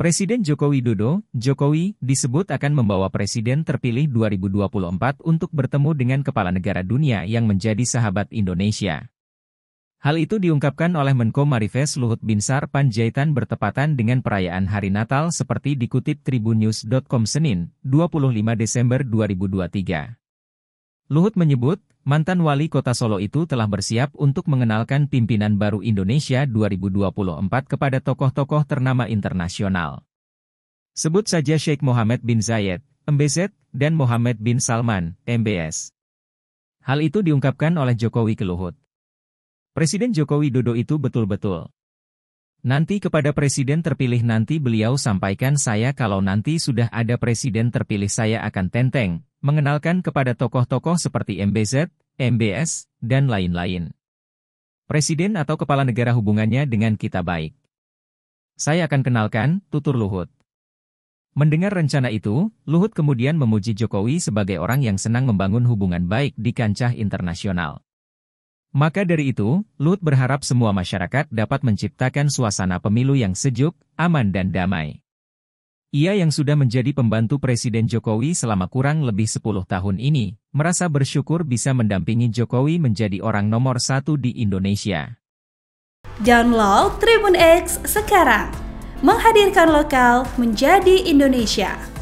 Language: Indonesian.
Presiden Joko Widodo, Jokowi, disebut akan membawa Presiden terpilih 2024 untuk bertemu dengan kepala negara dunia yang menjadi sahabat Indonesia. Hal itu diungkapkan oleh Menko Marifes Luhut Binsar Panjaitan bertepatan dengan perayaan Hari Natal seperti dikutip tribunnews.com Senin, 25 Desember 2023. Luhut menyebut, mantan wali kota Solo itu telah bersiap untuk mengenalkan pimpinan baru Indonesia 2024 kepada tokoh-tokoh ternama internasional. Sebut saja Sheikh Mohammed bin Zayed, MBZ, dan Mohammed bin Salman, MBS. Hal itu diungkapkan oleh Jokowi ke Luhut. Presiden Jokowi Dodo itu betul-betul. Nanti kepada presiden terpilih nanti beliau sampaikan saya kalau nanti sudah ada presiden terpilih saya akan tenteng, mengenalkan kepada tokoh-tokoh seperti MBZ, MBS, dan lain-lain. Presiden atau kepala negara hubungannya dengan kita baik. Saya akan kenalkan, tutur Luhut. Mendengar rencana itu, Luhut kemudian memuji Jokowi sebagai orang yang senang membangun hubungan baik di kancah internasional. Maka dari itu, Luhut berharap semua masyarakat dapat menciptakan suasana pemilu yang sejuk, aman dan damai. Ia yang sudah menjadi pembantu Presiden Jokowi selama kurang lebih 10 tahun ini, merasa bersyukur bisa mendampingi Jokowi menjadi orang nomor satu di Indonesia. Download Tribun X sekarang, menghadirkan lokal menjadi Indonesia.